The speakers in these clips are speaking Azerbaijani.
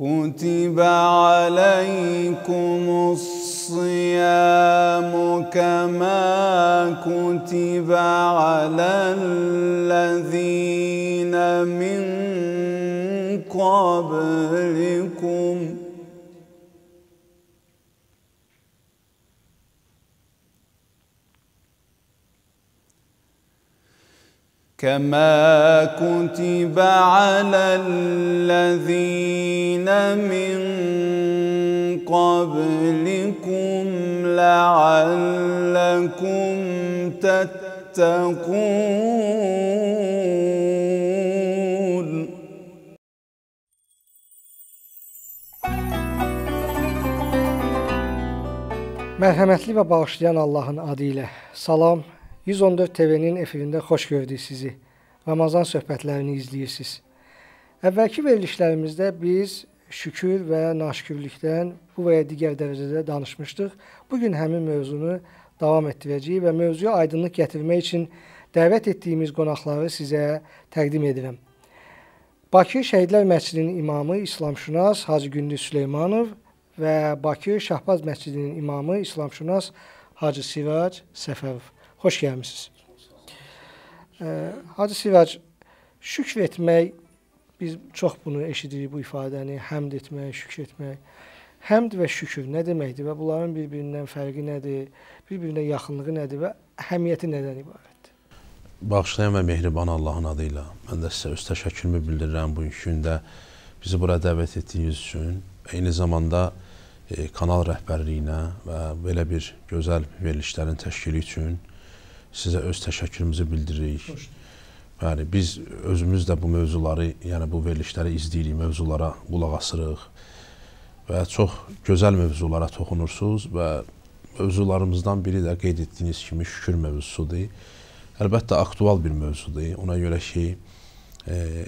كتب عليكم الصيام كما كتب على الذين من قبلكم كما كتب على الذين من قبلكم لعلكم تتقون مرحمة لبا باوشيان الله'ın adıyla. Salam, 114 TV-nin efirində xoş gördük sizi. Ramazan söhbətlərini izləyirsiniz. Əvvəlki verilişlərimizdə biz şükür və naşükürlükdən bu və ya digər dərəcədə danışmışdıq. Bu gün həmin mövzunu davam etdirəcəyik və mövzuya aydınlıq gətirmək üçün dəvət etdiyimiz qonaqları sizə təqdim edirəm. Bakı Şəhidlər Məscidinin imamı İslamşünas Hacı Gündüz Süleymanov və Bakı Şahbaz Məscidinin imamı İslamşünas Hacı Sirac Səfərov. Xoş gəlmisiniz. Hacı Sivac, şükr etmək, biz çox bunu eşidirik bu ifadəni, həmd etmək, şükr etmək. Həmd və şükür nə deməkdir və bunların bir-birindən fərqi nədir, bir-birinə yaxınlığı nədir və əhəmiyyəti nədən ibarətdir? Bağışlayan və mehriban Allahın adı ilə mən də sizə öz təşəkkürümü bildirirəm bu gündə bizi bura dəvət etdiyiniz üçün. Eyni zamanda e, kanal rəhbərliyinə və belə bir gözəl verilişlərin təşkili üçün sizə öz təşəkkürümüzü bildiririk. Bəli, yəni biz özümüz də bu mövzuları, yəni bu verilişləri izləyirik, mövzulara qulaq asırıq və çox gözəl mövzulara toxunursunuz və mövzularımızdan biri də qeyd etdiyiniz kimi şükür mövzusudur. Əlbəttə, aktual bir mövzudur. Ona görə ki, e,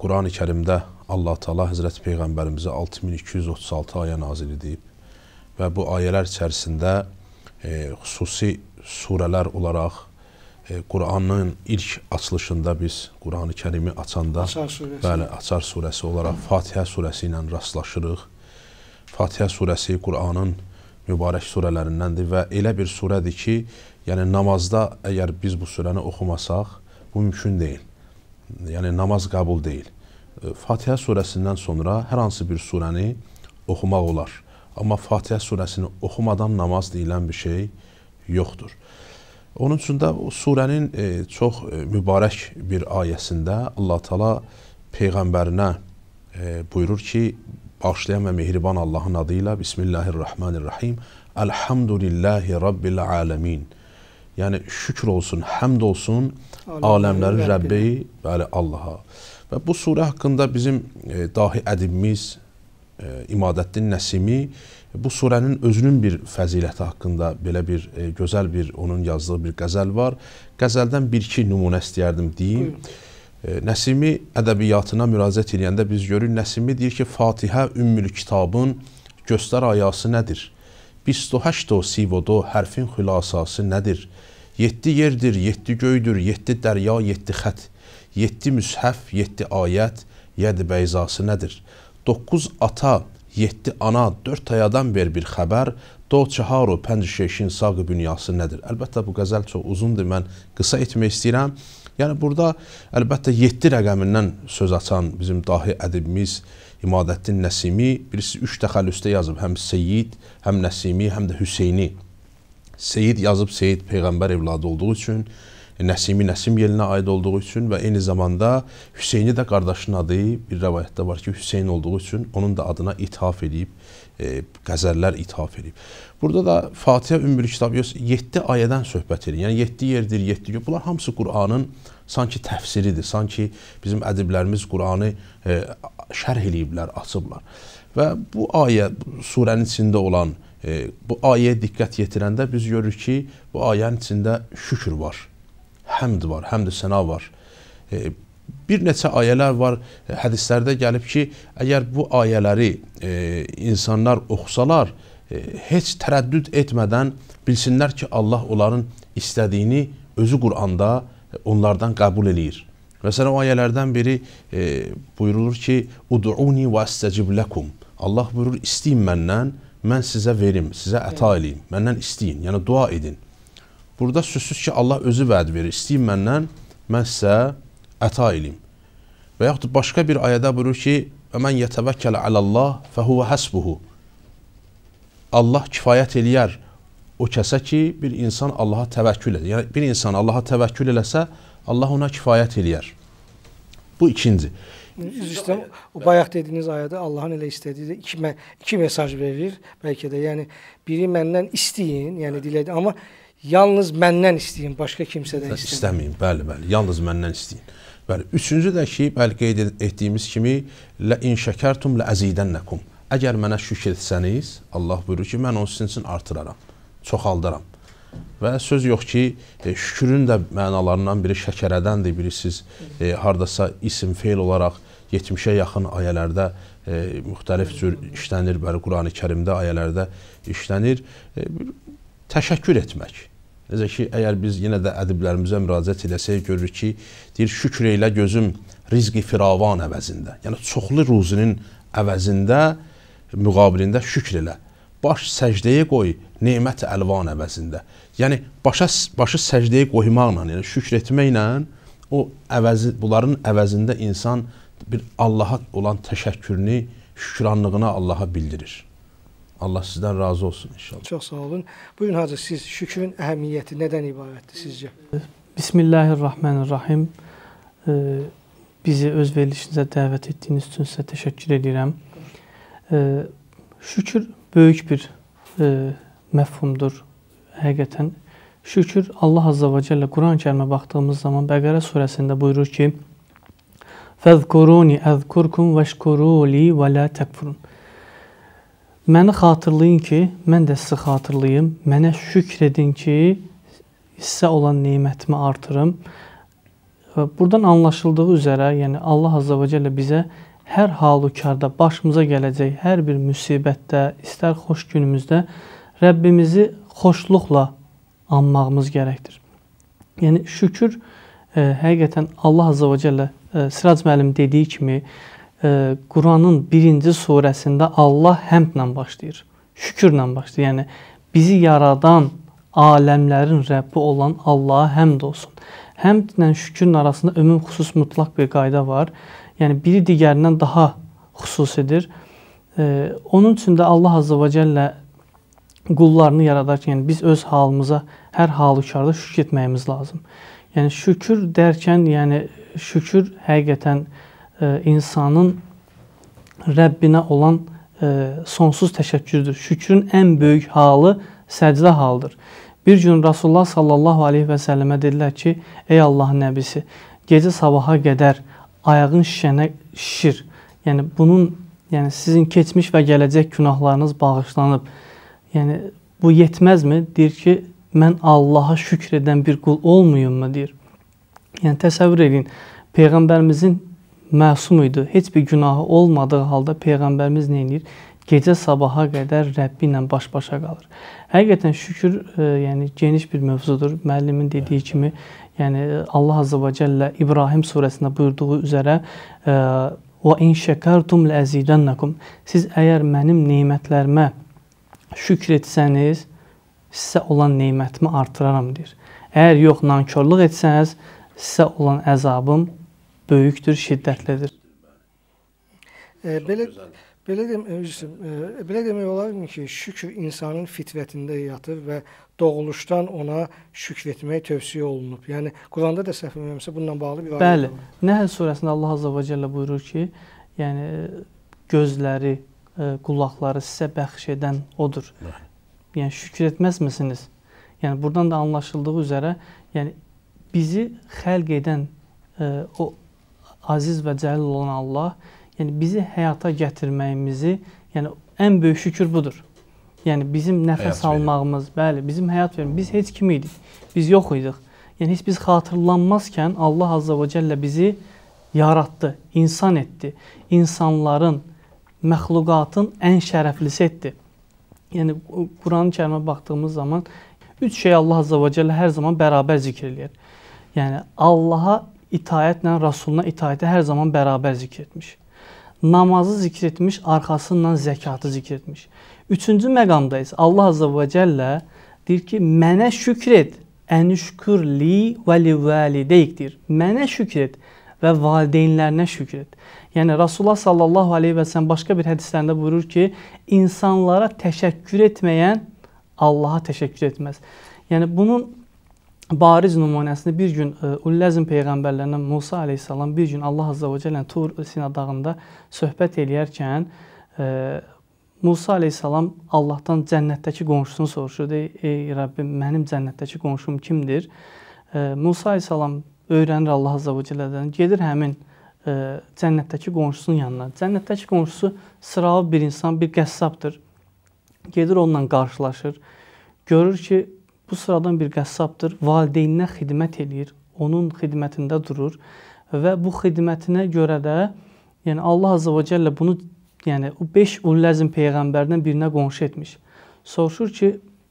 Qurani Kərimdə Allah-u Teala Həzrət Peyğəmbərimizi 6236 ayə nazil edib və bu ayələr içərisində e, xüsusi surələr olaraq e, Quranın ilk açılışında biz Quranı Kərimi açanda Açar surəsi. Bəli, Açar surəsi olaraq Fatihə surəsi ilə rastlaşırıq. Fatihə surəsi Quranın mübarək surələrindəndir və elə bir surədir ki, yəni namazda əgər biz bu surəni oxumasaq, bu mümkün deyil. Yəni namaz qəbul deyil. E, Fatihə surəsindən sonra hər hansı bir surəni oxumaq olar. Amma Fatihə surəsini oxumadan namaz deyilən bir şey yoxdur. Onun üçün də surənin e, çox e, mübarək bir ayəsində Allah Taala peyğəmbərinə e, buyurur ki, bağışlayan və mehriban Allahın adı ilə Bismillahirrahmanirrahim. Elhamdülillahi rabbil alamin. Yəni şükür olsun, həmd olsun aləmlərin Rəbbi, bəli Allaha. Və bu surə haqqında bizim e, dahi ədibimiz e, İmadəddin Nəsimi Bu surənin özünün bir fəziləti haqqında belə bir e, gözəl bir onun yazdığı bir qəzəl var. Qəzəldən bir-iki nümunə istəyərdim deyim. E, Nəsimi ədəbiyyatına müraciət edəndə biz görürük Nəsimi deyir ki, Fatihə Ümmül Kitabın göstər ayası nədir? 28 sivodo hərfin xülasası nədir? 7 yerdir, 7 göydür, 7 dərya, 7 xət, 7 müshəf, 7 ayət, 7 bəyzası nədir? 9 ata 7 ana, 4 ayadan ver bir xəbər, do çəharu pənc şeyşin saqı bünyası nədir? Əlbəttə bu qəzəl çox uzundur, mən qısa etmək istəyirəm. Yəni burada əlbəttə 7 rəqəmindən söz açan bizim dahi ədibimiz İmadəddin Nəsimi birisi 3 təxəllüsdə yazıb, həm Seyid, həm Nəsimi, həm də Hüseyni. Seyid yazıb Seyid peyğəmbər evladı olduğu üçün E, Nəsimi Nəsim yelinə aid olduğu üçün və eyni zamanda Hüseyni də qardaşının adı bir rəvayətdə var ki, Hüseyn olduğu üçün onun da adına ithaf edib, e, qəzəllər ithaf edib. Burada da Fatihə Ümmül Kitab 7 ayədən söhbət edir. Yəni 7 yerdir, 7 gün. Bunlar hamısı Qur'anın sanki təfsiridir. Sanki bizim ədiblərimiz Qur'anı e, şərh eləyiblər, açıblar. Və bu ayə surənin içində olan e, bu ayəyə diqqət yetirəndə biz görürük ki, bu ayənin içində şükür var həmd var, həmd-i səna var. E, bir neçə ayələr var, e, hədislərdə gəlib ki, əgər bu ayələri e, insanlar oxusalar, e, heç tərəddüd etmədən bilsinlər ki, Allah onların istədiyini özü Quranda e, onlardan qəbul eləyir. Məsələn, o ayələrdən biri e, buyurulur ki, "Ud'uni və istecib lakum." Allah buyurur, "İstəyin məndən, mən sizə verim, sizə əta eləyim. Məndən istəyin." Yəni dua edin. Burada sözsüz ki, Allah özü vəd verir. İstəyim məndən, mən sizə əta eləyim. Və yaxud başqa bir ayədə buyurur ki, və mən yətəvəkkələ aləllah fəhuvə həsbuhu. Allah kifayət eləyər o kəsə ki, bir insan Allaha təvəkkül edir. Yəni, bir insan Allaha təvəkkül eləsə, Allah ona kifayət eləyər. Bu ikinci. Üzüstə, o bayaq dediyiniz ayədə Allahın elə istədiyi də iki, iki mesaj verir bəlkə də. Yəni, biri məndən istəyin, yəni dilədi, amma Yalnız məndən istəyin, başqa kimsədən istəyin. İstəməyin, bəli, bəli. Yalnız məndən istəyin. Bəli, üçüncü də ki, bəli qeyd etdiyimiz kimi, la in şəkərtum la əzidənnakum. Əgər mənə şükr etsəniz, Allah buyurur ki, mən onu sizin üçün artıraram, çoxaldaram. Və söz yox ki, e, şükrün də mənalarından biri şəkərədəndir, bilirsiniz, e, hardasa isim feil olaraq 70-ə yaxın ayələrdə e, müxtəlif cür işlənir, bəli Qurani-Kərimdə ayələrdə işlənir. E, təşəkkür etmək Necə ki, əgər biz yenə də ədiblərimizə müraciət eləsək, görürük ki, deyir, şükür elə gözüm rizqi firavan əvəzində. Yəni, çoxlu ruzinin əvəzində, müqabilində şükür elə. Baş səcdəyə qoy, neymət əlvan əvəzində. Yəni, başa, başı səcdəyə qoymaqla, yəni şükür etməklə, o əvəzi, bunların əvəzində insan bir Allaha olan təşəkkürünü, şükranlığını Allaha bildirir. Allah sizdən razı olsun inşallah. Çox sağ olun. Buyurun hacı siz şükrün əhəmiyyəti nədən ibarətdir sizcə? Bismillahirrahmanirrahim. Bizi öz verilişinizə dəvət etdiyiniz üçün sizə təşəkkür edirəm. Şükür böyük bir e, məfhumdur həqiqətən. Şükür Allah Azza və Cəllə Quran-Kərimə baxdığımız zaman Bəqərə surəsində buyurur ki: "Fəzkuruni əzkurkum vəşkuruli və la təkfurun." Məni xatırlayın ki, mən də sizi xatırlayım. Mənə şükr edin ki, sizə olan nemətimi artırım. Burdan anlaşıldığı üzrə, yəni Allah Azza və Cəllə bizə hər halükarda başımıza gələcək hər bir müsibətdə, istər xoş günümüzdə Rəbbimizi xoşluqla anmağımız gərəkdir. Yəni şükür e, həqiqətən Allah Azza və Cəllə e, Sirac müəllim dediyi kimi e, Quranın birinci surəsində Allah həmdlə başlayır, şükürlə başlayır. Yəni, bizi yaradan aləmlərin Rəbbi olan Allaha həmd olsun. Həmdlə şükürün arasında ümum xüsus mutlaq bir qayda var. Yəni, biri digərindən daha xüsusidir. Onun üçün də Allah Azza və Cəllə qullarını yaradarkən, yəni biz öz halımıza hər halükarda şükür etməyimiz lazım. Yəni, şükür dərkən, yəni şükür həqiqətən şükür E, insanın Rəbbinə olan e, sonsuz təşəkkürdür. Şükrün ən böyük halı səcdə halıdır. Bir gün Rasulullah sallallahu aleyhi və səlləmə dedilər ki, ey Allahın nəbisi, gecə sabaha qədər ayağın şişənə şişir. Yəni bunun, yəni sizin keçmiş və gələcək günahlarınız bağışlanıb. Yəni bu yetməzmi? Deyir ki, mən Allaha şükr edən bir qul olmuyummu deyir. Yəni təsəvvür edin, peyğəmbərimizin məsum idi. Heç bir günahı olmadığı halda peyğəmbərimiz nə edir? Gecə sabaha qədər Rəbbi ilə baş-başa qalır. Həqiqətən şükür, e, yəni geniş bir mövzudur. Müəllimin dediyi kimi, yəni Allah Azza və Cəllə İbrahim surəsində buyurduğu üzrə e, "Və in şəkertum la'zidannakum" Siz əgər mənim nemətlərimə şükr etsəniz, sizə olan nemətimi artıraram deyir. Əgər yox, nankorluq etsəniz, sizə olan əzabım böyükdür, şiddətlidir. E, belə belə deyim, e, e, belə demək olarmı ki, şükür insanın fitrətində yatır və doğuluşdan ona şükr etmək tövsiyə olunub. Yəni Quranda da səhv etmirəmsə bununla bağlı bir ayə. Bəli. Nəhl surəsində Allah azza və cəllə buyurur ki, yəni gözləri, e, qulaqları sizə bəxş edən odur. Yəni şükür etməzmisiniz? Yəni buradan da anlaşıldığı üzrə, yəni bizi xəlq edən ə, e, o aziz və cəlil olan Allah, yəni bizi həyata gətirməyimizi, yəni ən böyük şükür budur. Yəni bizim nəfəs həyat almağımız, verir. bəli, bizim həyat verməyimiz. Biz heç kim idik. Biz yox idik. Yəni heç biz xatırlanmazkən Allah azza və cəllə bizi yaratdı, insan etdi. İnsanların, məxluqatın ən şərəflisi etdi. Yəni Quran-ı Kərimə baxdığımız zaman üç şey Allah azza və cəllə hər zaman bərabər zikr eləyir. Yəni Allaha itayətlə Rasuluna itayəti hər zaman bərabər zikr etmiş. Namazı zikr etmiş, arxasından zəkatı zikr etmiş. Üçüncü məqamdayız. Allah Azza və Cəllə deyir ki, mənə şükr et. Ənüşkürli və livalideyikdir. Mənə şükr et və valideynlərinə şükr et. Yəni Rasulullah sallallahu əleyhi və səlləm başqa bir hədislərində buyurur ki, insanlara təşəkkür etməyən Allaha təşəkkür etməz. Yəni bunun bariz nümunəsini bir gün e, Ulləzm peyğəmbərlərindən Musa əleyhissalam bir gün Allah azza və cəllə Tur Sina dağında söhbət eləyərkən e, Musa əleyhissalam Allahdan cənnətdəki qonşusunu soruşur. Dey, ey Rəbbim, mənim cənnətdəki qonşum kimdir? E, Musa əleyhissalam öyrənir Allah azza və cəllədən. Gedir həmin cənnətdəki qonşusunun yanına. Cənnətdəki qonşusu sıralı bir insan, bir qəssabdır. Gedir onunla qarşılaşır. Görür ki, Bu sıradan bir qəssabdır. Valideyninə xidmət eləyir, onun xidmətində durur və bu xidmətinə görə də yəni Allah Azza və Cəllə bunu yəni o 5 ulləzm peyğəmbərdən birinə qonşu etmiş. Soruşur ki,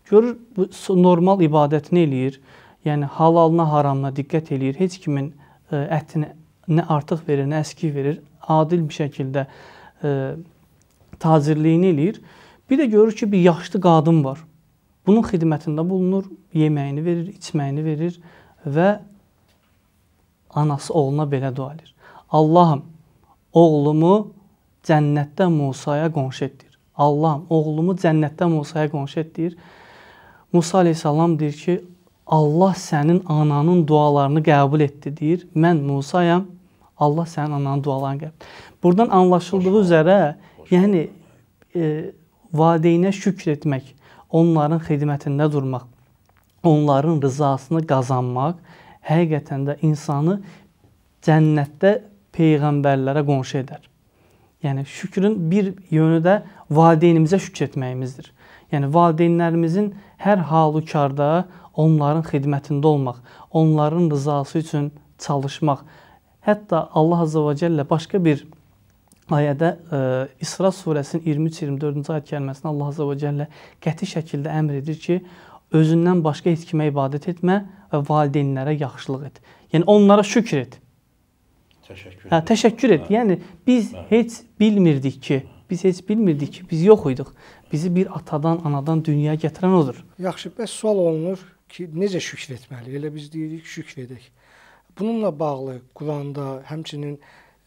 görür bu normal ibadətini eləyir. Yəni halalına, haramına diqqət eləyir. Heç kimin e, ətini nə artıq verir, nə əskik verir. Adil bir şəkildə ə, e, tacirliyini eləyir. Bir də görür ki, bir yaşlı qadın var. Bunun xidmətində bulunur, yeməyini verir, içməyini verir və anası oğluna belə dua edir. Allahım, oğlumu cənnətdə Musaya qonşu etdir. Allahım, oğlumu cənnətdə Musaya qonşu etdir. Musa aleyhissalam deyir ki, Allah sənin ananın dualarını qəbul etdi deyir. Mən Musayam. Allah sənin ananın dualarını qəbul. Buradan anlaşıldığı üzrə, yəni e, valideynə şükr etmək, onların xidmətində durmaq, onların rızasını qazanmaq həqiqətən də insanı cənnətdə peyğəmbərlərə qonşu edər. Yəni şükrün bir yönü də valideynimizə şükr etməyimizdir. Yəni valideynlərimizin hər halükarda onların xidmətində olmaq, onların rızası üçün çalışmaq, hətta Allah Azza və Cəllə başqa bir ayədə ə, e, İsra surəsinin 23-24-cü ayət kəlməsində Allah Azza və Cəllə qəti şəkildə əmr edir ki, özündən başqa heç kimə ibadət etmə və valideynlərə yaxşılıq et. Yəni onlara şükr et. Təşəkkür. Hə, təşəkkür et. Hə. Yəni biz hə. heç bilmirdik ki, biz heç bilmirdik ki, biz yox idik. Bizi bir atadan, anadan dünyaya gətirən odur. Yaxşı, bəs sual olunur ki, necə şükr etməli? Elə biz deyirik, şükr edək. Bununla bağlı Quranda, həmçinin e,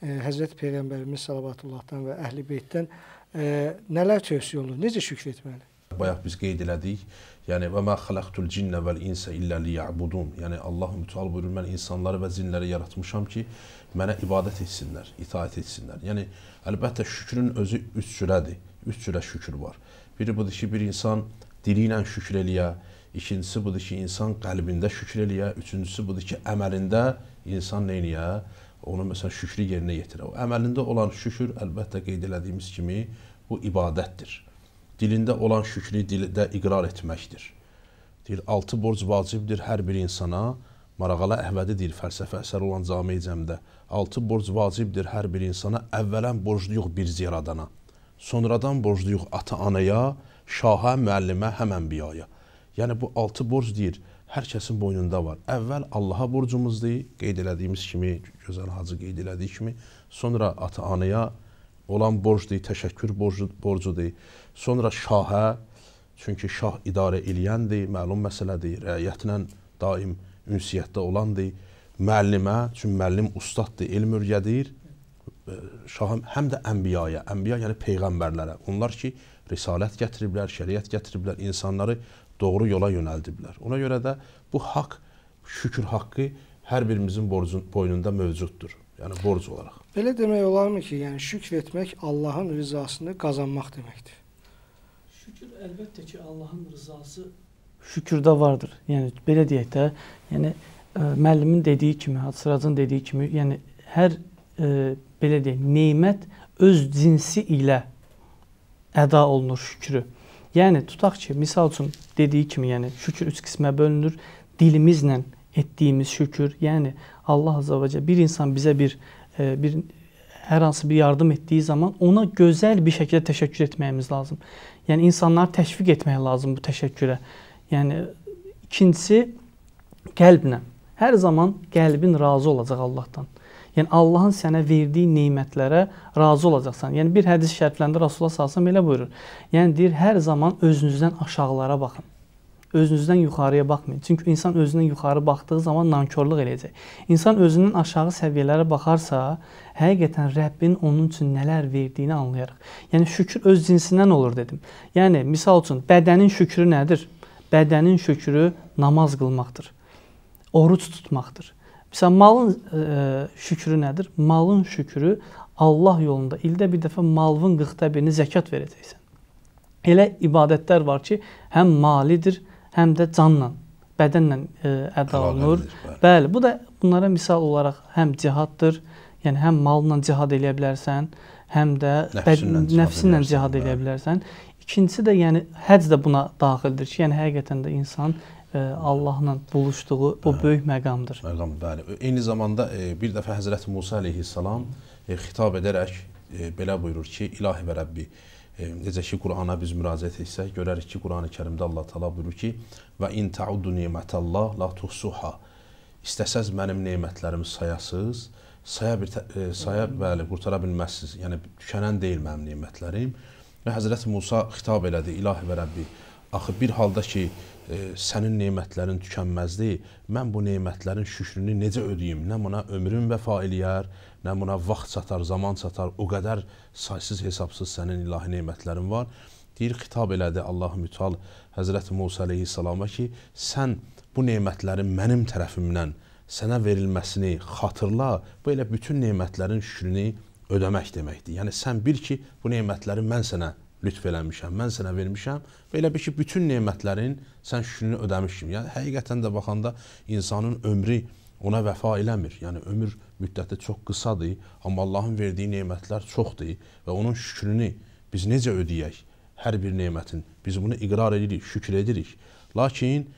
Həzrət Peyğəmbərimiz sallallahu və əhl-i beytdən nələr tövsiyə olunur? Necə şükr etməli? Bayaq biz qeyd elədik. Yəni və mə xalaqtul cinnə vəl insə illə liya'budun. Yəni Allah mütəal buyurur mən insanları və cinləri yaratmışam ki, mənə ibadət etsinlər, itaat etsinlər. Yəni əlbəttə şükrün özü üç cürədir. Üç cürə şükür var. Biri budur ki, bir insan dili ilə şükür eləyə, ikincisi budur ki, insan qəlbində şükür eləyə, üçüncüsü budur ki, əməlində insan nə eləyə? onu məsələn şükrü yerinə yetirə. O əməlində olan şükür əlbəttə qeyd elədiyimiz kimi bu ibadətdir. Dilində olan şükrü dildə iqrar etməkdir. Deyir, altı borc vacibdir hər bir insana. Marağala Əhvədi deyir, fəlsəfə əsəri olan Cami-i Cəmdə. Altı borc vacibdir hər bir insana. Əvvələn borcluyuq bir ziyaradana. Sonradan borcluyuq ata-anaya, şaha, müəllimə, həm ənbiyaya. Yəni bu altı borc deyir, hər kəsin boynunda var. Əvvəl Allaha borcumuzdur, qeyd elədiyimiz kimi, gözəl hacı qeyd elədiyi kimi, sonra ata-anaya olan borcdur, təşəkkür borcu, borcudur. Sonra şahə, çünki şah idarə eləyəndir, məlum məsələdir, rəiyyətlə daim ünsiyyətdə olandır. Müəllimə, çünki müəllim ustaddır, elm öyrədir. Şahım həm də ənbiyaya, ənbiya yəni peyğəmbərlərə. Onlar ki, risalət gətiriblər, şəriət gətiriblər, insanları doğru yola yönəldiblər. Ona görə də bu haqq, şükür haqqı hər birimizin borcun, boynunda mövcuddur. Yəni borc olaraq. Belə demək olarmı ki, yəni şükr etmək Allahın rızasını qazanmaq deməkdir? Şükür əlbəttə ki, Allahın rızası şükürdə vardır. Yəni belə deyək də, yəni ə, e, müəllimin dediyi kimi, Həsracın dediyi kimi, yəni hər ə, e, belə deyək, nemət öz cinsi ilə əda olunur şükrü. Yəni tutaq ki, misal üçün dediyi kimi, yəni şükür üç qismə bölünür. Dilimizlə etdiyimiz şükür, yəni Allah Azza və Cəll bir insan bizə bir e, bir hər hansı bir yardım etdiyi zaman ona gözəl bir şəkildə təşəkkür etməyimiz lazım. Yəni insanları təşviq etmək lazım bu təşəkkürə. Yəni ikincisi qəlblə. Hər zaman qəlbin razı olacaq Allahdan. Yəni Allahın sənə verdiyi nemətlərə razı olacaqsan. Yəni bir hədis şərtləndə Rasulullah sallallahu elə buyurur. Yəni deyir hər zaman özünüzdən aşağılara baxın. Özünüzdən yuxarıya baxmayın. Çünki insan özündən yuxarı baxdığı zaman nankorluq eləyəcək. İnsan özündən aşağı səviyyələrə baxarsa, həqiqətən Rəbbin onun üçün nələr verdiyini anlayarıq. Yəni şükür öz cinsindən olur dedim. Yəni misal üçün bədənin şükrü nədir? Bədənin şükrü namaz qılmaqdır. Oruc tutmaqdır. Məsələn, malın ə, e, e, şükrü nədir? Malın şükrü Allah yolunda ildə bir dəfə malın 40-da birini zəkat verəcəksən. Elə ibadətlər var ki, həm malidir, həm də canla, bədənlə ə, e, əda olunur. Bəli, bu da bunlara misal olaraq həm cihaddır, yəni həm malla cihad eləyə bilərsən, həm də nəfsinlə cihad eləyə bilərsən. İkincisi də yəni həcc də buna daxildir ki, yəni həqiqətən də insan Allahla buluşduğu o böyük məqamdır. Məqam, bəli. Eyni zamanda e, bir dəfə Həzrət Musa əleyhissalam e, xitab edərək e, belə buyurur ki, İlahi və Rəbbi, necə ki Qurana biz müraciət etsək, görərik ki, Qurani Kərimdə Allah təala buyurur ki, və in ta'uddu nimətallah la tuhsuha. İstəsəz mənim nemətlərimi sayasız, saya bir saya bəli qurtara bilməzsiniz. Yəni tükənən deyil mənim nemətlərim. Və Həzrət Musa xitab elədi, İlahi və Rəbbi. Axı bir halda ki, E, sənin nemətlərin tükənməzdir. Mən bu nemətlərin şükrünü necə ödəyim? Nə buna ömrüm vəfa eləyər, nə buna vaxt çatar, zaman çatar. O qədər saysız hesabsız sənin ilahi nemətlərin var. Deyir, xitab elədi Allah-u Mütal Həzrəti Musa aleyhissalama ki, sən bu nemətlərin mənim tərəfimdən sənə verilməsini xatırla, bu elə bütün nemətlərin şükrünü ödəmək deməkdir. Yəni sən bil ki, bu nemətləri mən sənə lütf eləmişəm, mən sənə vermişəm və elə bir ki, bütün nemətlərin sən şükrünü ödəmiş kimi. Yəni, həqiqətən də baxanda insanın ömrü ona vəfa eləmir. Yəni, ömür müddəti çox qısadır, amma Allahın verdiyi nemətlər çoxdur və onun şükrünü biz necə ödəyək? Hər bir nemətin. Biz bunu iqrar edirik, şükür edirik. Lakin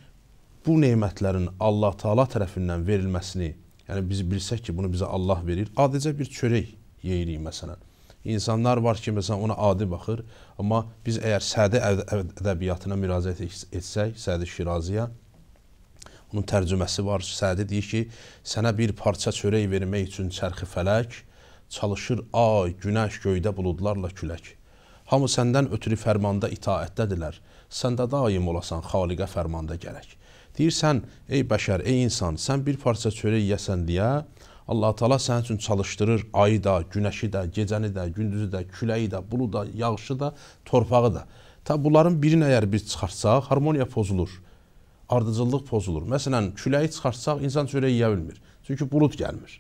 bu nemətlərin Allah Taala tərəfindən verilməsini, yəni biz bilsək ki, bunu bizə Allah verir, adicə bir çörək yeyirik məsələn insanlar var ki, məsələn, ona adi baxır, amma biz əgər Sədi ədəbiyyatına müraciət etsək, Sədi Şiraziyə, onun tərcüməsi var. Sədi deyir ki, sənə bir parça çörək vermək üçün çərxi fələk, çalışır ay, günəş, göydə buludlarla külək. Hamı səndən ötürü fərmanda itaətdədirlər. Sən də daim olasan xaliqə fərmanda gələk. Deyirsən, ey bəşər, ey insan, sən bir parça çörək yəsən deyə, Allah Taala sənin üçün çalışdırır ayı da, günəşi də, gecəni də, gündüzü də, küləyi də, bulu da, yağışı da, torpağı da. Ta bunların birini əgər biz çıxartsaq, harmoniya pozulur. Ardıcıllıq pozulur. Məsələn, küləyi çıxartsaq insan çörəyi yeyə bilmir. Çünki bulud gəlmir.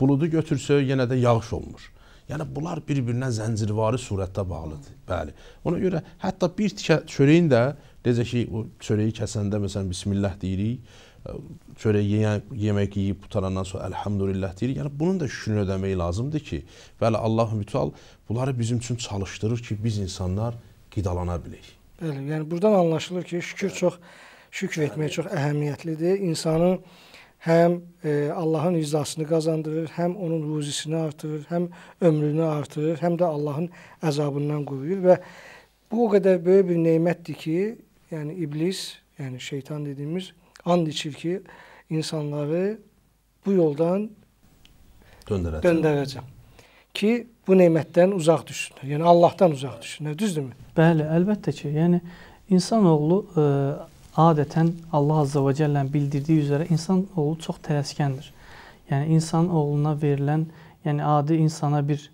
Buludu götürsə yenə də yağış olmur. Yəni bunlar bir-birinə zəncirvari surətdə bağlıdır. Bəli. Ona görə hətta bir tikə çörəyin də necə ki o çörəyi kəsəndə məsələn bismillah deyirik, çörək yeyən, yemək yeyib qutarandan sonra elhamdülillah deyir. Yəni bunun da şükrünü ödəmək lazımdır ki, bəli Allahu Mütəal bunları bizim üçün çalışdırır ki, biz insanlar qidalana bilək. Bəli, yəni burdan anlaşılır ki, şükür bəli. çox şükr etmək bəli. çox əhəmiyyətlidir. İnsanın həm e, Allahın rizasını qazandırır, həm onun ruzisini artırır, həm ömrünü artırır, həm də Allahın əzabından qoruyur və bu o qədər böyük bir nemətdir ki, yəni iblis, yəni şeytan dediyimiz and içir ki, insanları bu yoldan döndürəcəm. döndürəcəm. Ki, bu nemətdən uzaq düşsünlər. Yəni Allahdan uzaq düşsünlər, düzdürmü? Bəli, əlbəttə ki. Yəni insanoğlu ə, e, adətən Allah Azza və Cəllənin bildirdiyi üzrə insanoğlu çox tələskəndir. Yəni insan oğluna verilən, yəni adi insana bir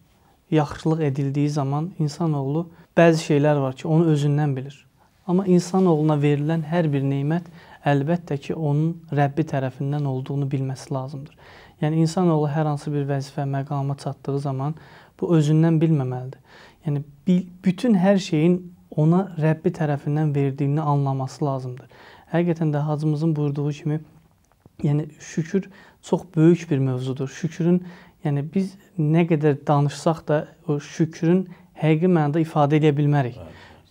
yaxşılıq edildiyi zaman insanoğlu bəzi şeylər var ki, onu özündən bilir. Amma insan oğluna verilən hər bir nemət əlbəttə ki, onun Rəbbi tərəfindən olduğunu bilməsi lazımdır. Yəni insanoğlu hər hansı bir vəzifə, məqama çatdığı zaman bu özündən bilməməlidir. Yəni bütün hər şeyin ona Rəbbi tərəfindən verdiyini anlaması lazımdır. Həqiqətən də hacımızın buyurduğu kimi, yəni şükür çox böyük bir mövzudur. Şükrün, yəni biz nə qədər danışsaq da o şükrün həqiqi mənada ifadə edə bilmərik.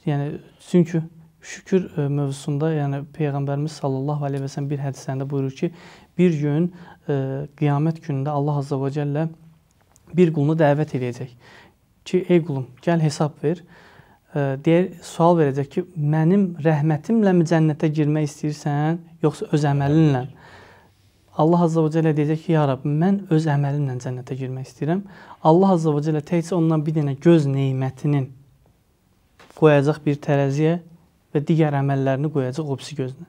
Yəni çünki şükür e, mövzusunda, yəni Peyğəmbərimiz sallallahu əleyhi və səlləm bir hədislərində buyurur ki, bir gün e, qiyamət günündə Allah azza və cəllə bir qulunu dəvət eləyəcək ki, ey qulum, gəl hesab ver. E, deyər sual verəcək ki, mənim rəhmətimləmi cənnətə girmək istəyirsən, yoxsa öz əməlinlə? Allah Azza və Cəllə deyəcək ki, ya Rab, mən öz əməlimlə cənnətə girmək istəyirəm. Allah Azza və Cəllə təkcə ondan bir dənə göz nemətinin qoyacaq bir tərəziyə və digər əməllərini qoyacaq o pis gözünə.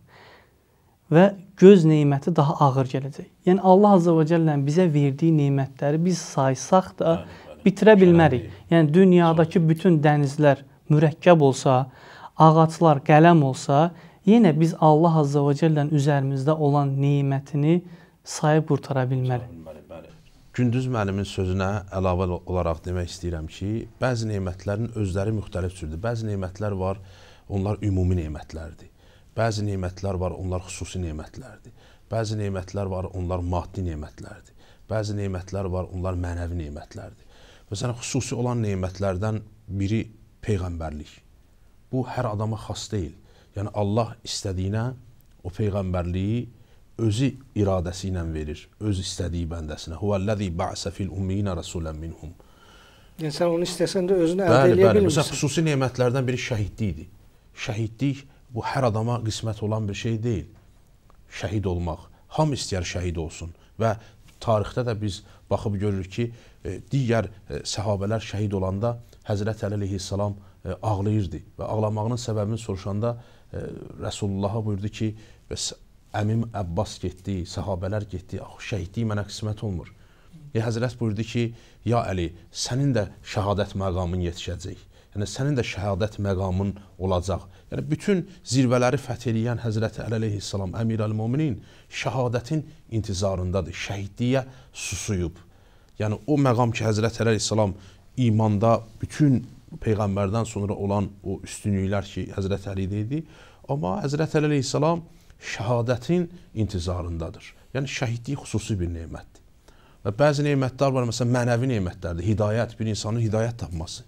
Və göz neməti daha ağır gələcək. Yəni Allah Azza və Cəllə bizə verdiyi nemətləri biz saysaq da bitirə bilmərik. Yəni dünyadakı bütün dənizlər mürəkkəb olsa, ağaclar qələm olsa, yenə biz Allah Azza və Cəllənin üzərimizdə olan nemətini sayıb qurtara bilmərik. Gündüz müəllimin sözünə əlavə olaraq demək istəyirəm ki, bəzi nemətlərin özləri müxtəlif cürdür. Bəzi nemətlər var, Onlar ümumi nemətlərdir. Bəzi nemətlər var, onlar xüsusi nemətlərdir. Bəzi nemətlər var, onlar maddi nemətlərdir. Bəzi nemətlər var, onlar mənəvi nemətlərdir. Məsələn, xüsusi olan nemətlərdən biri peyğəmbərlik. Bu hər adama xas deyil. Yəni Allah istədiyinə o peyğəmbərliyi özü iradəsi ilə verir, öz istədiyi bəndəsinə. Huvallazi ba'sa fil ummiyina rasulan minhum. Yəni sən onu istəsən də özünü əldə edə bilmirsən. Bəli, bəli. Məsələn, xüsusi nemətlərdən biri şəhidlik idi şəhidlik bu hər adama qismət olan bir şey deyil. Şəhid olmaq. Ham istəyər şəhid olsun və tarixdə də biz baxıb görürük ki, e, digər e, səhabələr şəhid olanda Həzrət Əli əleyhissalam e, ağlayırdı və ağlamağının səbəbini soruşanda Rəsulullaha buyurdu ki, bəs əmim Əbbas getdi, səhabələr getdi, axı şəhidlik mənə qismət olmur. Yə Həzrət buyurdu ki, ya Əli, sənin də şəhadət məqamın yetişəcək yəni sənin də şəhadət məqamın olacaq. Yəni bütün zirvələri fəth eləyən Həzrəti Əli əleyhissalam Əmirəl-Möminin şəhadətin intizarındadır. Şəhidliyə susuyub. Yəni o məqam ki, Həzrəti Əli əleyhissalam imanda bütün peyğəmbərdən sonra olan o üstünlüklər ki, Həzrəti Əlidə idi, amma Həzrəti Əli əleyhissalam şəhadətin intizarındadır. Yəni şəhidlik xüsusi bir nemətdir. Və bəzi nemətlər var, məsələn, mənəvi nemətlərdir. Hidayət, bir insanın hidayət tapması.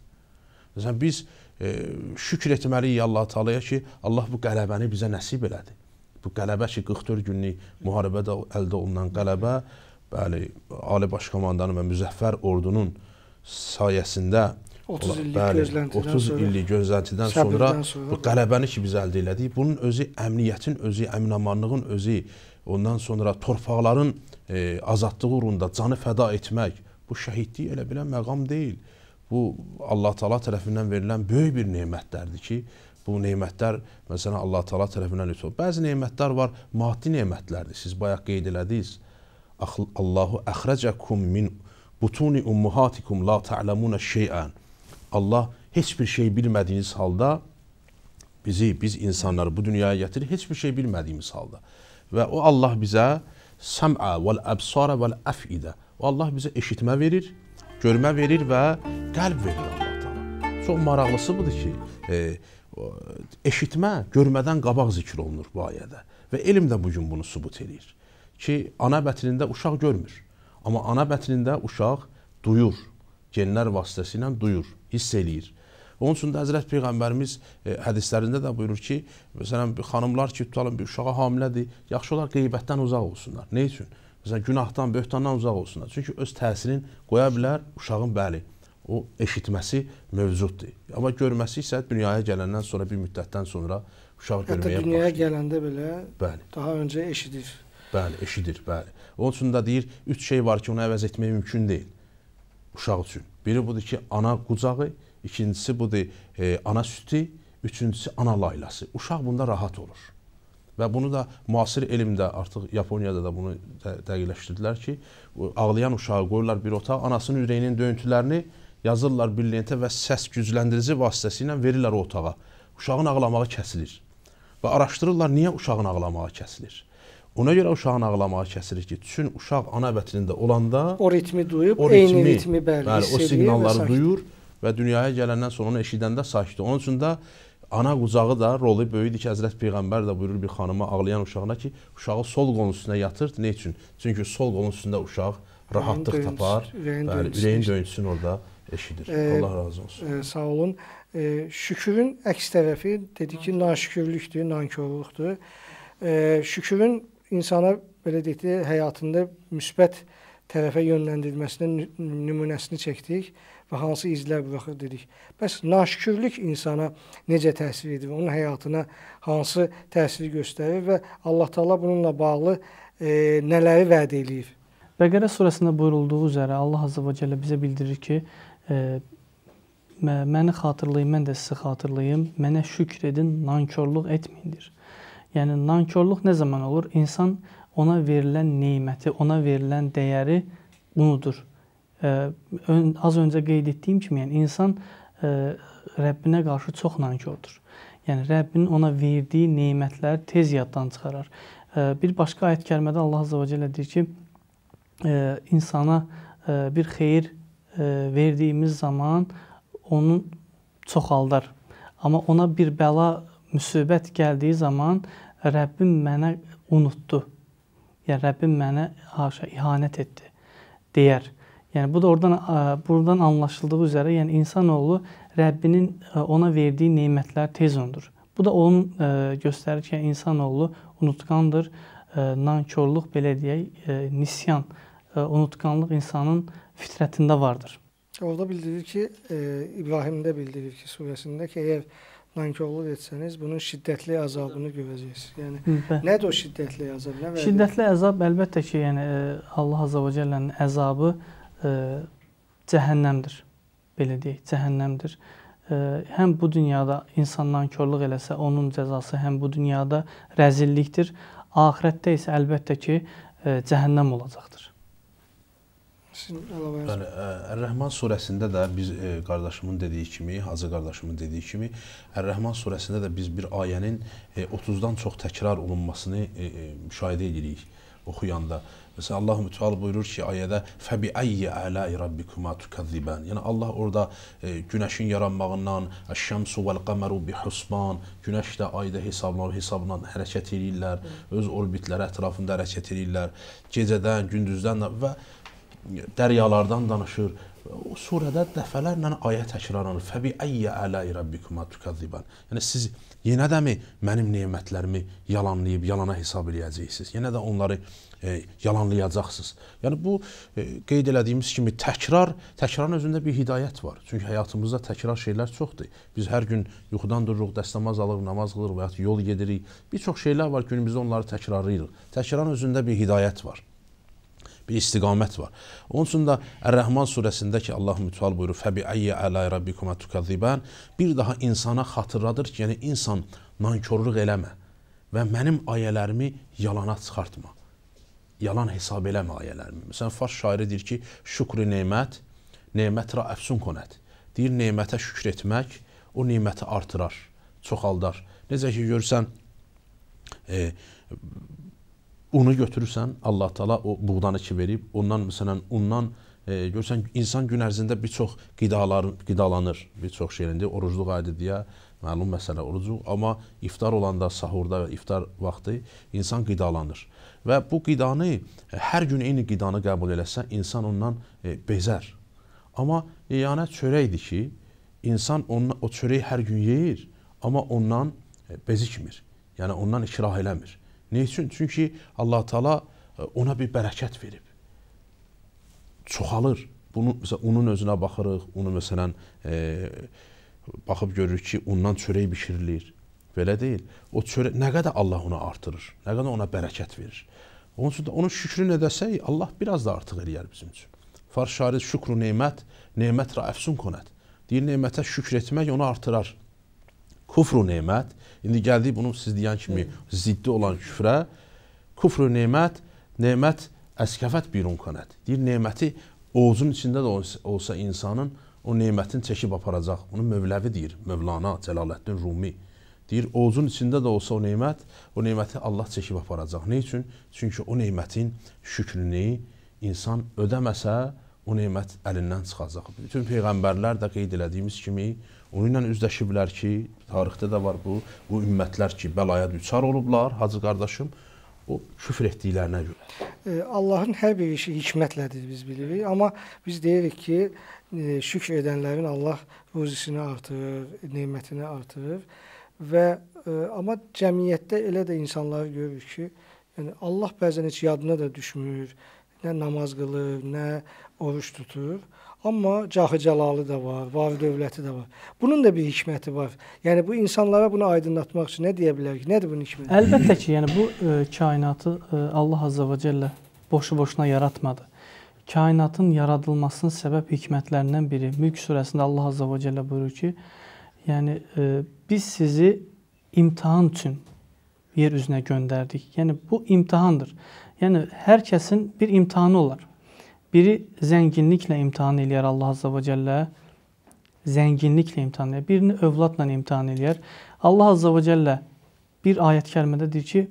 Məsələn, biz e, şükr etməliyik Allah Taalaya ki, Allah bu qələbəni bizə nəsib elədi. Bu qələbə ki, 44 günlük müharibədə əldə olunan qələbə, bəli, Ali Baş Komandanın və müzəffər ordunun sayəsində 30 illik bəli, gözləntidən 30 sonra, illik gözləntidən sonra, sonra bu qələbəni ki, biz əldə elədik, bunun özü əmniyyətin özü, əminamanlığın özü, ondan sonra torpaqların e, azadlığı uğrunda canı fəda etmək, bu şəhidlik elə bilən məqam deyil. Bu Allah Taala tərəfindən verilən böyük bir nemətlərdir ki, bu nemətlər məsələn Allah Taala tərəfindən lütf. Bəzi nemətlər var, maddi nemətlərdir. Siz bayaq qeyd elədiniz. Allahu əxrəcəkum min butuni ummahatikum la ta'lamuna şey'an. Allah heç bir şey bilmədiyiniz halda bizi, biz insanları bu dünyaya gətirir, heç bir şey bilmədiyimiz halda. Və o Allah bizə səm'a vəl əbsara vəl əfidə. O Allah bizə eşitmə verir görmə verir və qəlb verir Allah Taala. Çox maraqlısı budur ki, e, eşitmə görmədən qabaq zikr olunur bu ayədə və elm də bu gün bunu sübut eləyir ki, ana bətinində uşaq görmür, amma ana bətinində uşaq duyur, genlər vasitəsilə duyur, hiss eləyir. Onun üçün də Həzrət Peyğəmbərimiz e, hədislərində də buyurur ki, məsələn, xanımlar ki, tutalım bir uşağa hamilədir, yaxşı olar qeybətdən uzaq olsunlar. Nə üçün? Məsələn, günahdan, böhtandan uzaq olsunlar. Çünki öz təsirini qoya bilər uşağın bəli. O eşitməsi mövcuddur. Amma görməsi isə dünyaya gələndən sonra bir müddətdən sonra uşaq Hətta görməyə başlayır. Hətta dünyaya gələndə belə bəli. daha öncə eşidir. Bəli, eşidir, bəli. Onun üçün də deyir, üç şey var ki, onu əvəz etmək mümkün deyil uşaq üçün. Biri budur ki, ana qucağı, ikincisi budur e, ana sütü, üçüncüsü ana laylası. Uşaq bunda rahat olur. Və bunu da müasir elmdə artıq Yaponiyada da bunu tə dəqiqləşdirdilər ki, ağlayan uşağı qoyurlar bir otağa, anasının ürəyinin döyüntülərini yazırlar bir lentə və səs gücləndirici vasitəsilə verirlər o otağa. Uşağın ağlamağı kəsilir. Və araşdırırlar niyə uşağın ağlamağı kəsilir. Ona görə uşağın ağlamağı kəsilir ki, çün uşaq ana vətnində olanda o ritmi duyub, o ritmi, eyni ritmi bəli, bəli o siqnalları və duyur və dünyaya gələndən sonra onu eşidəndə sakit. Onun üçün də ana qucağı da rolu böyükdür ki, Həzrət Peyğəmbər də buyurur bir xanıma ağlayan uşağına ki, uşağı sol qolun üstünə yatır. Nə üçün? Çünki sol qolun üstündə uşaq rahatlıq döyüntüsü, tapar. Bəli, ürəyin döyüntüsünü orada eşidir. E, Allah razı olsun. E, sağ olun. E, şükürün əks tərəfi dedi ki, naşükürlükdür, nankörlükdür. E, şükürün insana belə deyək də həyatında müsbət tərəfə yönləndirilməsinin nümunəsini çəkdik və hansı izlər buraxır dedik. Bəs naşükürlük insana necə təsir edir? Onun həyatına hansı təsiri göstərir və Allah Taala bununla bağlı e, nələri vəd eləyir? Bəqərə surəsində buyurulduğu üzrə Allah Azza və Cəllə bizə bildirir ki, e, məni xatırlayın, mən də sizi xatırlayım. Mənə şükr edin, nankorluq etməyindir. Yəni nankorluq nə zaman olur? İnsan ona verilən neməti, ona verilən dəyəri unudur ön, az öncə qeyd etdiyim kimi, yəni insan ə, e, Rəbbinə qarşı çox nankordur. Yəni Rəbbin ona verdiyi nemətləri tez yaddan çıxarar. Ə, e, bir başqa ayət kəlmədə Allah Azza və Cəllə deyir ki, ə, e, insana ə, bir xeyir ə, verdiyimiz zaman onu çoxaldar. Amma ona bir bəla, müsibət gəldiyi zaman Rəbbim mənə unutdu. Yəni Rəbbim mənə haşa ihanət etdi deyər. Yəni bu da oradan buradan anlaşıldığı üzrə, yəni insanoğlu Rəbbinin ona verdiyi nemətləri tez unudur. Bu da onun göstərir ki, yəni insanoğlu unutqandır. Nankorluq belə deyək, nisyan, unutqanlıq insanın fitrətində vardır. Orada bildirir ki, İbrahimdə bildirir ki, surəsində ki, əgər nankorluq etsəniz, bunun şiddətli əzabını görəcəksiniz. Yəni Bə. nədir o şiddətli əzab? Nə şiddətli əzab əlbəttə ki, yəni Allah Azza və Cellənin əzabı e, e, cəhənnəmdir. Belə deyək, cəhənnəmdir. E, həm bu dünyada insan nankörlük eləsə, onun cəzası həm bu dünyada rəzillikdir. Axirətdə isə əlbəttə ki, e, cəhənnəm olacaqdır. Sizin əlavə yəni Ər-Rəhman surəsində də biz e, qardaşımın dediyi kimi, Hacı qardaşımın dediyi kimi, Ər-Rəhman surəsində də biz bir ayənin e, 30-dan çox təkrar olunmasını e, e müşahidə edirik oxuyanda. Məsələn Allahu Teala buyurur ki, ayədə fəbi ayyi ala'i rabbikuma tukazziban. Yəni Allah orada e, günəşin yaranmağından, əş-şəmsu vəl-qamaru bihusban, günəş də ay da hesablanır, hesabla hərəkət eləyirlər, öz orbitləri ətrafında hərəkət eləyirlər. Gecədən, gündüzdən və dəryalardan danışır o surədə dəfələrlə ayə təkrarlanır. Fəbi ayyə aləyi rabbikuma tukazziban. Yəni siz yenə dəmi mənim nemətlərimi yalanlayıb yalana hesab eləyəcəksiniz. Yenə də onları e, yalanlayacaqsınız. Yəni bu e, qeyd elədiyimiz kimi təkrar, təkrarın özündə bir hidayət var. Çünki həyatımızda təkrar şeylər çoxdur. Biz hər gün yuxudan dururuq, dəstəmaz alırıq, namaz qılırıq və ya yol gedirik. Bir çox şeylər var günümüzdə onları təkrarlayırıq. Təkrarın özündə bir hidayət var bir istiqamət var. Onun üçün də Ər-Rəhman surəsində ki, Allah mütəal buyurur: "Fəbi ayyi ala rabbikuma tukaziban" bir daha insana xatırladır ki, yəni insan nankorluq eləmə və mənim ayələrimi yalana çıxartma. Yalan hesab eləmə ayələrimi. Məsələn, fars şairi deyir ki, şükrü nemət, nemət ra əfsun konət. Deyir, nemətə şükr etmək o neməti artırar, çoxaldar. Necə ki, görsən, e, unu götürürsən, Allah Taala o buğdanı ki verib, ondan məsələn undan e, görsən insan gün ərzində bir çox qidalar qidalanır. Bir çox şey indi orucluq aididiyə məlum məsələ orucluq, amma iftar olanda, sahurda və iftar vaxtı insan qidalanır. Və bu qidanı hər gün eyni qidanı qəbul eləsə, insan ondan e, bezər. Amma yeganə çörəkdir ki, insan onun o çörəyi hər gün yeyir, amma ondan e, bezikmir. Yəni ondan ikrah eləmir. Nə üçün? Çünki Allah Taala e, ona bir bərəkət verib. Çoxalır. Bunu məsələn unun özünə baxırıq. Unu məsələn e, baxıb görürük ki, undan çörək bişirilir. Belə deyil. O çörək nə qədər Allah ona artırır, nə qədər ona bərəkət verir. Onun üçün də onun şükrünü edəsək, Allah biraz da artıq eləyər bizim üçün. Fars şairi şükrü nemət, nemət ra əfsun konət. Deyir nemətə şükr etmək onu artırar. Kufru nemət, İndi gəldik bunun siz deyən kimi ziddi olan küfrə. Kufru nemət, nemət əskəfət birun kanət. Deyir, neməti oğuzun içində də olsa insanın o nemətin çəkib aparacaq. Bunu Mövləvi deyir, Mövlana Cəlaləddin Rumi. Deyir, oğuzun içində də olsa o nemət, o neməti Allah çəkib aparacaq. Nə üçün? Çünki o nemətin şükrünü insan ödəməsə, o nemət əlindən çıxacaq. Bütün peyğəmbərlər də qeyd elədiyimiz kimi Onunla üzləşiblər ki, tarixdə də var bu, bu ümmətlər ki, bəlaya düçar olublar, hacı qardaşım, o küfr etdiklərinə görə. E, Allahın hər bir işi hikmətlədir biz bilirik, amma biz deyirik ki, e, şükr edənlərin Allah ruzisini artırır, nemətini artırır və e, amma cəmiyyətdə elə də insanları görürük ki, yəni Allah bəzən heç yadına da düşmür, nə namaz qılır, nə oruç tutur. Amma Cahı Cəlalı da var, Vav dövləti də var. Bunun da bir hikməti var. Yəni bu insanlara bunu aydınlatmaq üçün nə deyə bilərik? Nədir bunun hikməti? Əlbəttə ki, yəni bu ə, e, kainatı ə, e, Allah Azza və Cəllə boşu-boşuna yaratmadı. Kainatın yaradılmasının səbəb hikmətlərindən biri Mülk surəsində Allah Azza və Cəllə buyurur ki, yəni ə, e, biz sizi imtahan üçün yer üzünə göndərdik. Yəni bu imtahandır. Yəni hər kəsin bir imtahanı olar. Biri zənginliklə imtahan eləyər Allah Azza və Cəllə. Zənginliklə imtahan eləyər. Birini övladla imtahan eləyər. Allah Azza və Cəllə bir ayət kəlmədə deyir ki,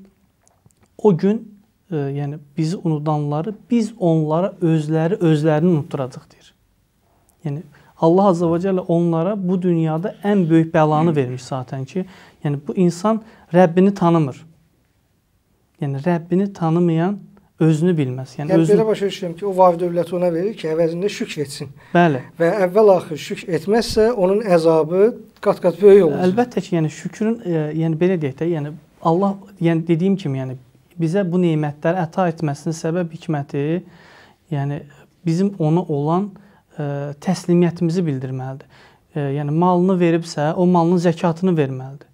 o gün e, yəni bizi unudanları biz onlara özləri özlərini unutduracaq deyir. Yəni Allah Azza və Cəllə onlara bu dünyada ən böyük bəlanı vermiş zaten ki, yəni bu insan Rəbbini tanımır. Yəni Rəbbini tanımayan özünü bilməz. Yəni, yəni özünü... belə başa düşürəm ki, o vav dövləti ona verir ki, əvəzində şükr etsin. Bəli. Və əvvəl axır şükr etməzsə, onun əzabı qat-qat böyük olur. Əlbəttə ki, yəni şükrün, e, yəni belə deyək də, yəni Allah, yəni dediyim kimi, yəni bizə bu nemətləri əta etməsinin səbəb hikməti, yəni bizim ona olan e, təslimiyyətimizi bildirməlidir. E, yəni malını veribsə, o malının zəkatını verməlidir.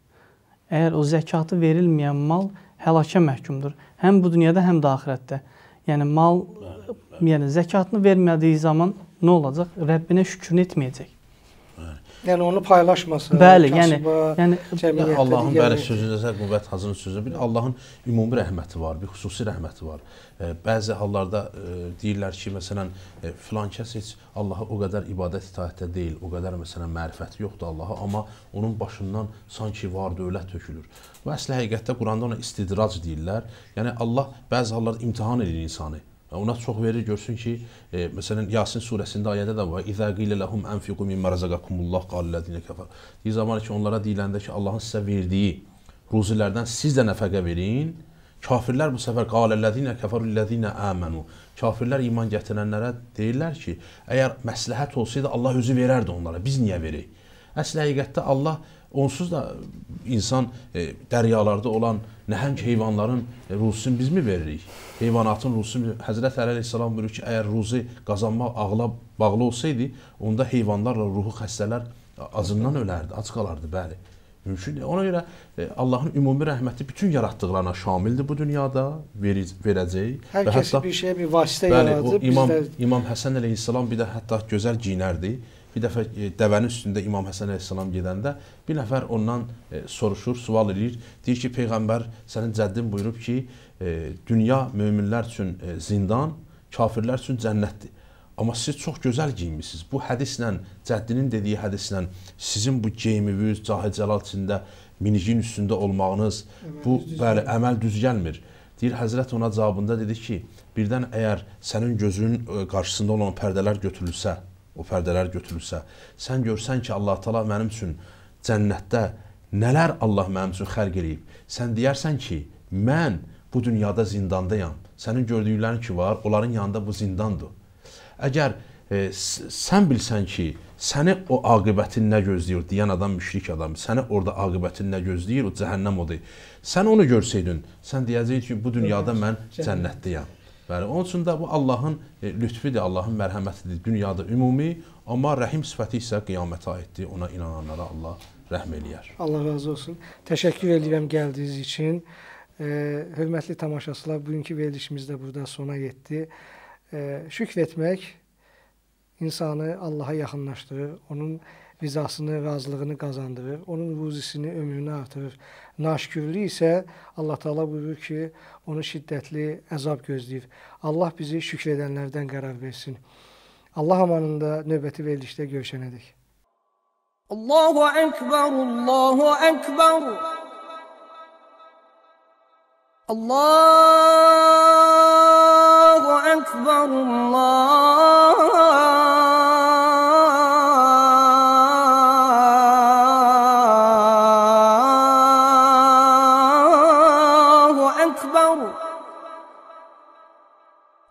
Əgər o zəkatı verilməyən mal həlakə məhkumdur. Həm bu dünyada, həm də axirətdə. Yəni mal, yəni zəkatını vermədiyi zaman nə olacaq? Rəbbinə şükür etməyəcək. Yəni onu paylaşmasın. Bəli, kasıba, yəni yəni Allahın bəli sözündə zər qüvvət hazının sözü bir Allahın ümumi rəhməti var, bir xüsusi rəhməti var. E, bəzi hallarda e, deyirlər ki, məsələn, e, filan kəs heç Allaha o qədər ibadət itaətdə deyil, o qədər məsələn mərifəti yoxdur Allaha, amma onun başından sanki var dövlət tökülür. Bu əsl həqiqətdə Quranda ona istidrac deyirlər. Yəni Allah bəzi hallarda imtahan edir insanı. Ona çox verir, görsün ki, e, məsələn Yasin surəsində ayədə də var. İza qilə lahum anfiqu mimma razaqakumullah qallədinə kəfər. Deyir zaman ki, onlara deyiləndə ki, Allahın sizə verdiyi ruzilərdən siz də nəfəqə verin. Kafirlər bu səfər qallədinə kəfərüllədinə amanu. Kafirlər iman gətirənlərə deyirlər ki, əgər məsləhət olsaydı Allah özü verərdi onlara. Biz niyə veririk? Əsl həqiqətdə Allah Onsuz da insan e, dəryalarda olan nəhəng heyvanların ruhsunu biz mi veririk? Heyvanatın ruhsunu Həzrət Əli əleyhissalam buyurur ki, əgər ruzi qazanmaq ağla bağlı olsaydı, onda heyvanlarla ruhu xəstələr acından ölərdi, ac qalardı, bəli. Mümkün deyil. Ona görə e, Allahın ümumi rəhməti bütün yaratdıqlarına şamildir bu dünyada, veri, verəcək. Hər kəs bir şeyə bir vasitə bəli, yaradıb. İmam, bizdə... İmam Həsən əleyhissalam bir də hətta gözəl giyinərdi bir dəfə e, dəvənin üstündə İmam Həsən əleyhissalam gedəndə bir nəfər ondan e, soruşur, sual eləyir. Deyir ki, peyğəmbər sənin cəddin buyurub ki, e, dünya möminlər üçün zindan, kafirlər üçün cənnətdir. Amma siz çox gözəl geyinmisiniz. Bu hədislə, cəddinin dediyi hədislə sizin bu geyiminiz, cahil-cəlal içində minicin üstündə olmağınız, əməl bu düz bəli, əməl düz gəlmir. Deyir, Həzrət ona cavabında dedi ki, birdən əgər sənin gözünün qarşısında olan pərdələr götürülsə, o pərdələr götürülsə, sən görsən ki, Allah Taala mənim üçün cənnətdə nələr Allah mənim üçün xərq eləyib. Sən deyərsən ki, mən bu dünyada zindandayam. Sənin gördüklərin ki var, onların yanında bu zindandır. Əgər e, sən bilsən ki, səni o aqibətin nə gözləyir deyən adam müşrik adam, səni orada aqibətin nə gözləyir, o cəhənnəm odur. Sən onu görsəydin, sən deyəcəydin ki, bu dünyada mən cənnətdəyəm. Bəli, onun üçün də bu Allahın e, lütfüdür, Allahın mərhəmətidir dünyada ümumi, amma rəhim sifəti isə qiyamətə aiddir. Ona inananlara Allah rəhm eləyər. Allah razı olsun. Təşəkkür edirəm gəldiyiniz üçün. E, hörmətli tamaşaçılar, bugünkü verilişimiz də burada sona yetdi. E, şükr etmək insanı Allaha yaxınlaşdırır. Onun rizasını, razılığını qazandırır. Onun ruzisini, ömrünü artırır. Naşkürlü isə Allah Teala buyurur ki, onu şiddetli əzab gözləyir. Allah bizi şükredenlerden qərar versin. Allah amanında növbəti verilişdə görüşənədik. Allahu ekber, Allahu ekber. Allahu ekber.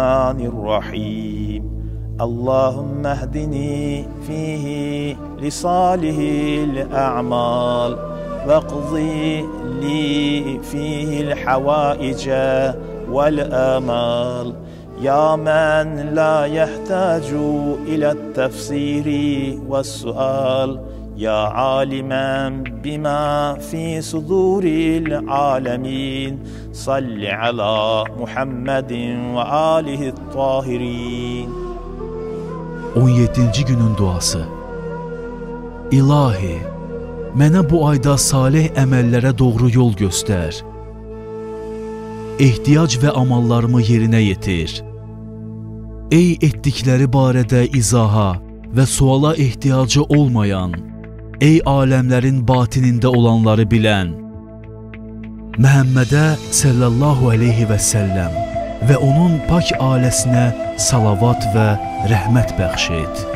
الرحمن الرحيم اللهم اهدني فيه لصالح الأعمال واقضي لي فيه الحوائج والآمال يا من لا يحتاج إلى التفسير والسؤال يا bima fi في صدور العالمين ala على ve وآله الطاهرين 17. günün duası İlahi, mənə bu ayda salih əməllərə doğru yol göstər. Ehtiyac və amallarımı yerinə yetir. Ey etdikləri barədə izaha və suala ehtiyacı olmayan, ey aləmlərin batinində olanları bilən, Məhəmmədə sallallahu əleyhi və səlləm və onun pak ailəsinə salavat və rəhmət bəxş et.''